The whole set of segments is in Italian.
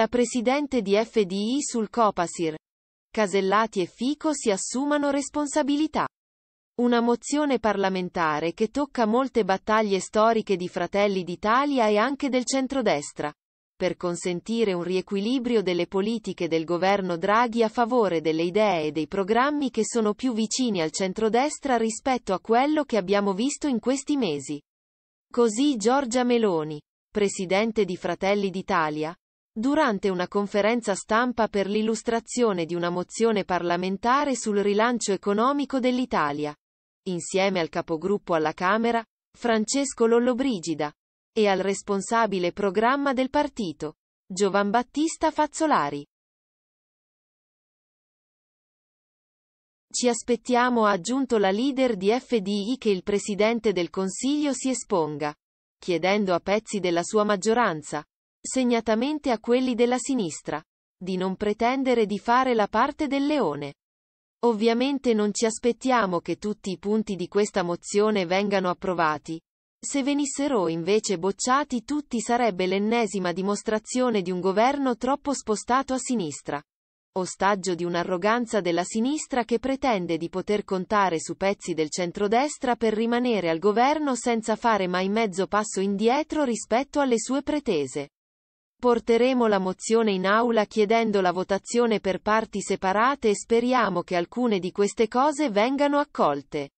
la presidente di FDI sul Copasir. Casellati e Fico si assumano responsabilità. Una mozione parlamentare che tocca molte battaglie storiche di Fratelli d'Italia e anche del centrodestra. Per consentire un riequilibrio delle politiche del governo Draghi a favore delle idee e dei programmi che sono più vicini al centrodestra rispetto a quello che abbiamo visto in questi mesi. Così Giorgia Meloni, presidente di Fratelli d'Italia, Durante una conferenza stampa per l'illustrazione di una mozione parlamentare sul rilancio economico dell'Italia, insieme al capogruppo alla Camera, Francesco Lollobrigida, e al responsabile programma del partito, Giovan Battista Fazzolari. Ci aspettiamo, ha aggiunto la leader di FDI, che il Presidente del Consiglio si esponga, chiedendo a pezzi della sua maggioranza, segnatamente a quelli della sinistra, di non pretendere di fare la parte del leone. Ovviamente non ci aspettiamo che tutti i punti di questa mozione vengano approvati. Se venissero invece bocciati tutti sarebbe l'ennesima dimostrazione di un governo troppo spostato a sinistra. Ostaggio di un'arroganza della sinistra che pretende di poter contare su pezzi del centrodestra per rimanere al governo senza fare mai mezzo passo indietro rispetto alle sue pretese. Porteremo la mozione in aula chiedendo la votazione per parti separate e speriamo che alcune di queste cose vengano accolte.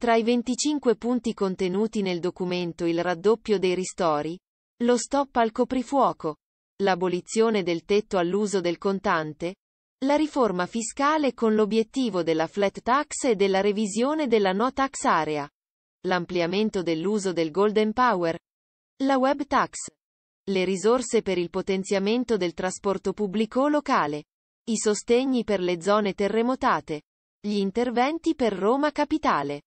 Tra i 25 punti contenuti nel documento il raddoppio dei ristori, lo stop al coprifuoco, l'abolizione del tetto all'uso del contante, la riforma fiscale con l'obiettivo della flat tax e della revisione della no tax area l'ampliamento dell'uso del Golden Power, la Web Tax, le risorse per il potenziamento del trasporto pubblico locale, i sostegni per le zone terremotate, gli interventi per Roma Capitale.